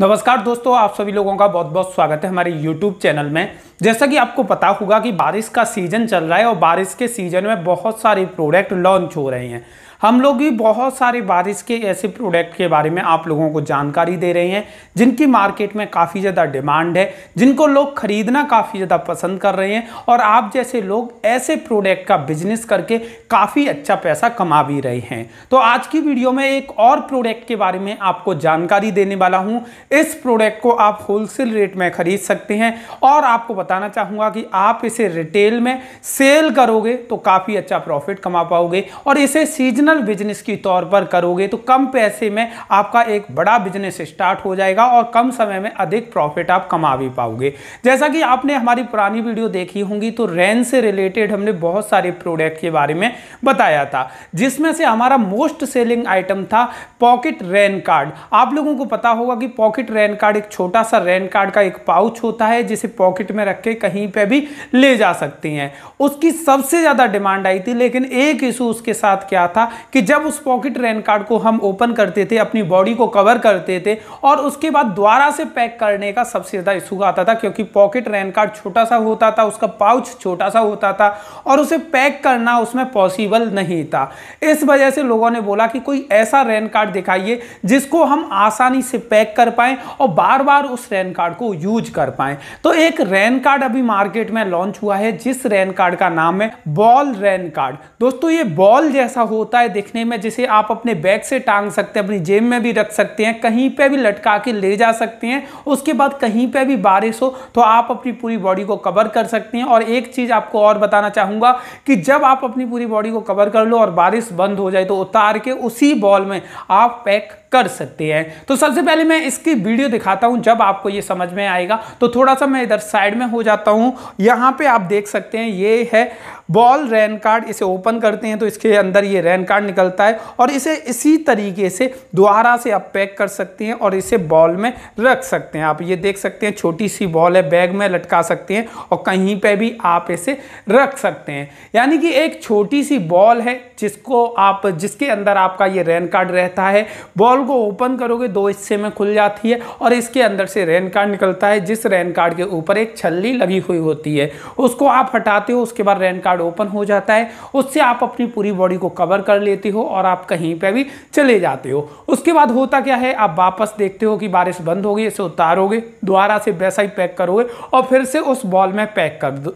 नमस्कार दोस्तों आप सभी लोगों का बहुत बहुत स्वागत है हमारे YouTube चैनल में जैसा कि आपको पता होगा कि बारिश का सीज़न चल रहा है और बारिश के सीज़न में बहुत सारे प्रोडक्ट लॉन्च हो रहे हैं हम लोग भी बहुत सारे बारिश के ऐसे प्रोडक्ट के बारे में आप लोगों को जानकारी दे रहे हैं जिनकी मार्केट में काफ़ी ज़्यादा डिमांड है जिनको लोग खरीदना काफ़ी ज़्यादा पसंद कर रहे हैं और आप जैसे लोग ऐसे प्रोडक्ट का बिजनेस करके काफ़ी अच्छा पैसा कमा भी रहे हैं तो आज की वीडियो में एक और प्रोडक्ट के बारे में आपको जानकारी देने वाला हूँ इस प्रोडक्ट को आप होलसेल रेट में खरीद सकते हैं और आपको बताना चाहूंगा कि आप इसे रिटेल में सेल करोगे तो काफ़ी अच्छा प्रॉफिट कमा पाओगे और इसे सीजनल बिजनेस के तौर पर करोगे तो कम पैसे में आपका एक बड़ा बिजनेस स्टार्ट हो जाएगा और कम समय में अधिक प्रॉफिट आप कमा भी पाओगे जैसा कि आपने हमारी पुरानी वीडियो देखी होंगी तो रैन से रिलेटेड हमने बहुत सारे प्रोडक्ट के बारे में बताया था जिसमें से हमारा मोस्ट सेलिंग आइटम था पॉकेट रैन कार्ड आप लोगों को पता होगा कि पॉकेट रैन कार्ड एक छोटा सा रैन कार्ड का एक पाउच होता है जिसे पॉकेट में रख रख के कहीं पे भी ले जा सकती हैं उसकी सबसे ज़्यादा डिमांड आई थी लेकिन एक इशू उसके साथ क्या था कि जब उस पॉकेट रेन कार्ड को हम ओपन करते थे अपनी बॉडी को कवर करते थे और उसके बाद द्वारा से पैक करने का सबसे ज़्यादा इशू आता था क्योंकि पॉकेट रेन कार्ड छोटा सा होता था उसका पाउच छोटा सा होता था और उसे पैक करना उसमें पॉसिबल नहीं था इस वजह से लोगों ने बोला कि कोई ऐसा रेन कार्ड दिखाइए जिसको हम आसानी से पैक कर पाएँ और बार बार उस रेन कार्ड को यूज कर पाएँ तो एक रेन कार्ड कार्ड अभी मार्केट में लॉन्च हुआ है जिस रैन कार्ड का नाम है बॉल रैन कार्ड दोस्तों ये बॉल जैसा होता है दिखने में जिसे आप अपने बैग से टांग सकते हैं अपनी जेब में भी रख सकते हैं कहीं पे भी लटका के ले जा सकते हैं उसके बाद कहीं पे भी बारिश हो तो आप अपनी पूरी बॉडी को कवर कर सकते हैं और एक चीज़ आपको और बताना चाहूंगा कि जब आप अपनी पूरी बॉडी को कवर कर लो और बारिश बंद हो जाए तो उतार के उसी बॉल में आप पैक कर सकते हैं तो सबसे पहले मैं इसकी वीडियो दिखाता हूं जब आपको ये समझ में आएगा तो थोड़ा सा मैं इधर साइड में हो जाता हूं यहां पे आप देख सकते हैं ये है बॉल रैन कार्ड इसे ओपन करते हैं तो इसके अंदर ये रैन कार्ड निकलता है और इसे इसी तरीके से दोबारा से आप पैक कर सकते हैं और इसे बॉल में रख सकते हैं आप ये देख सकते हैं छोटी सी बॉल है बैग में लटका सकते हैं और कहीं पर भी आप इसे रख सकते हैं यानी कि एक छोटी सी बॉल है जिसको आप जिसके अंदर आपका ये रैन कार्ड रहता है बॉल को ओपन करोगे दो तो हिस्से में खुल जाती है और इसके अंदर से रैन कार्ड निकलता है जिस रैन कार्ड के ऊपर एक छल्ली लगी हुई होती है उसको आप हटाते हो उसके बाद रैन कार्ड कार्ड ओपन हो जाता है उससे आप अपनी पूरी बॉडी को कवर कर लेते हो और आप कहीं पर भी चले जाते हो उसके बाद होता क्या है आप वापस देखते हो कि बारिश बंद हो गई इसे उतारोगे दोबारा से वैसा ही पैक करोगे और फिर से उस बॉल में पैक कर दो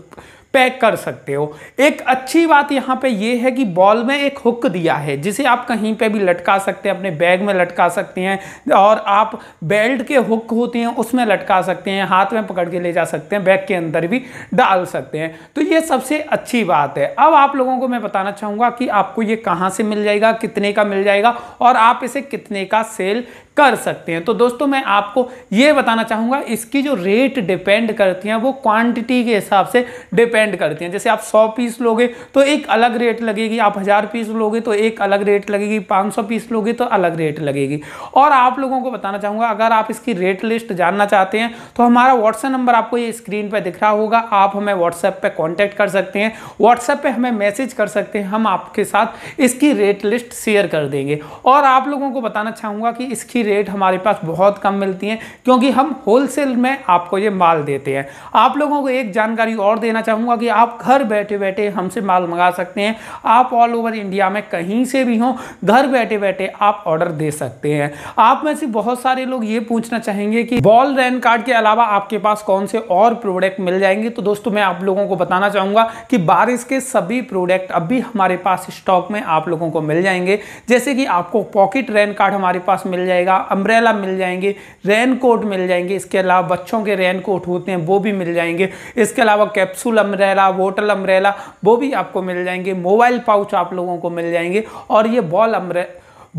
पैक कर सकते हो एक अच्छी बात यहाँ पे ये है कि बॉल में एक हुक दिया है जिसे आप कहीं पे भी लटका सकते हैं अपने बैग में लटका सकते हैं और आप बेल्ट के हुक होते हैं उसमें लटका सकते हैं हाथ में पकड़ के ले जा सकते हैं बैग के अंदर भी डाल सकते हैं तो ये सबसे अच्छी बात है अब आप लोगों को मैं बताना चाहूँगा कि आपको ये कहाँ से मिल जाएगा कितने का मिल जाएगा और आप इसे कितने का सेल कर सकते हैं तो दोस्तों मैं आपको ये बताना चाहूँगा इसकी जो रेट डिपेंड करती हैं वो क्वान्टिटी के हिसाब से डिपेंड डिपेंड करती हैं जैसे आप सौ पीस लोगे तो एक अलग रेट लगेगी आप हज़ार पीस लोगे तो एक अलग रेट लगेगी पाँच सौ पीस लोगे तो अलग रेट लगेगी और आप लोगों को बताना चाहूँगा अगर आप इसकी रेट लिस्ट जानना चाहते हैं तो हमारा व्हाट्सएप नंबर आपको ये स्क्रीन पर दिख रहा होगा आप हमें व्हाट्सएप पर कॉन्टैक्ट कर सकते हैं व्हाट्सएप पर हमें मैसेज कर सकते हैं हम आपके साथ इसकी रेट लिस्ट शेयर कर देंगे और आप लोगों को बताना चाहूँगा कि इसकी रेट हमारे पास बहुत कम मिलती है क्योंकि हम होलसेल में आपको ये माल देते हैं आप लोगों को एक जानकारी और देना चाहूँगा चाहूँगा कि आप घर बैठे बैठे हमसे माल मंगा सकते हैं आप ऑल ओवर इंडिया में कहीं से भी हों घर बैठे बैठे आप ऑर्डर दे सकते हैं आप में से बहुत सारे लोग ये पूछना चाहेंगे कि बॉल रैन कार्ड के अलावा आपके पास कौन से और प्रोडक्ट मिल जाएंगे तो दोस्तों मैं आप लोगों को बताना चाहूँगा कि बारिश के सभी प्रोडक्ट अभी हमारे पास स्टॉक में आप लोगों को मिल जाएंगे जैसे कि आपको पॉकेट रैन कार्ड हमारे पास मिल जाएगा अम्ब्रेला मिल जाएंगे रेन कोट मिल जाएंगे इसके अलावा बच्चों के रेन कोट होते हैं वो भी मिल जाएंगे इसके अलावा capsule umbrella umbrella bottle umbrella वो भी आपको मिल जाएंगे मोबाइल पाउच आप लोगों को मिल जाएंगे और ये ball umbrella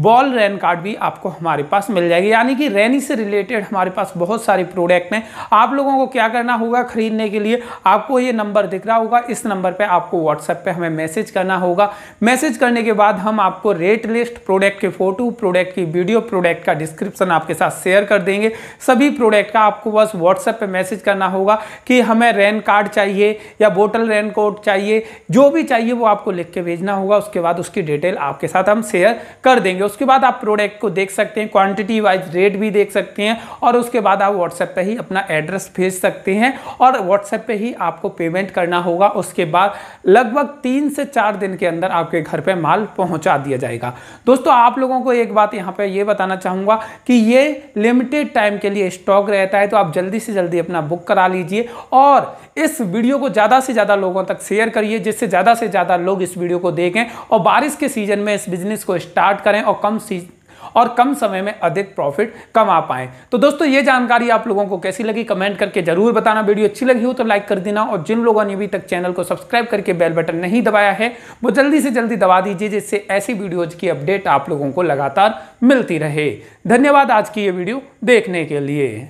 ball rain card भी आपको हमारे पास मिल जाएगी यानी कि रैनी से रिलेटेड हमारे पास बहुत सारे प्रोडक्ट हैं आप लोगों को क्या करना होगा खरीदने के लिए आपको ये नंबर दिख रहा होगा इस नंबर पर आपको व्हाट्सएप पर हमें मैसेज करना होगा मैसेज करने के बाद हम आपको रेट लिस्ट प्रोडक्ट के फोटो प्रोडक्ट की वीडियो प्रोडक्ट का डिस्क्रिप्शन आपके साथ शेयर कर देंगे सभी प्रोडक्ट का आपको बस व्हाट्सएप पर मैसेज करना होगा कि हमें रैन कार्ड चाहिए या बोटल रैन कोड चाहिए जो भी चाहिए वो आपको लिख के भेजना होगा उसके बाद उसकी डिटेल आपके साथ हम शेयर कर देंगे जाएंगे उसके बाद आप प्रोडक्ट को देख सकते हैं क्वांटिटी वाइज रेट भी देख सकते हैं और उसके बाद आप व्हाट्सएप पे ही अपना एड्रेस भेज सकते हैं और व्हाट्सएप पे ही आपको पेमेंट करना होगा उसके बाद लगभग तीन से चार दिन के अंदर आपके घर पर माल पहुँचा दिया जाएगा दोस्तों आप लोगों को एक बात यहाँ पर यह बताना चाहूँगा कि ये लिमिटेड टाइम के लिए स्टॉक रहता है तो आप जल्दी से जल्दी अपना बुक करा लीजिए और इस वीडियो को ज़्यादा से ज़्यादा लोगों तक शेयर करिए जिससे ज़्यादा से ज़्यादा लोग इस वीडियो को देखें और बारिश के सीजन में इस बिजनेस को स्टार्ट करें और और कम सीज और कम समय में अधिक प्रॉफिट कमा पाए तो दोस्तों ये जानकारी आप लोगों को कैसी लगी कमेंट करके जरूर बताना वीडियो अच्छी लगी हो तो लाइक कर देना और जिन लोगों ने अभी तक चैनल को सब्सक्राइब करके बेल बटन नहीं दबाया है वो जल्दी से जल्दी दबा दीजिए जिससे ऐसी वीडियोज की अपडेट आप लोगों को लगातार मिलती रहे धन्यवाद आज की ये वीडियो देखने के लिए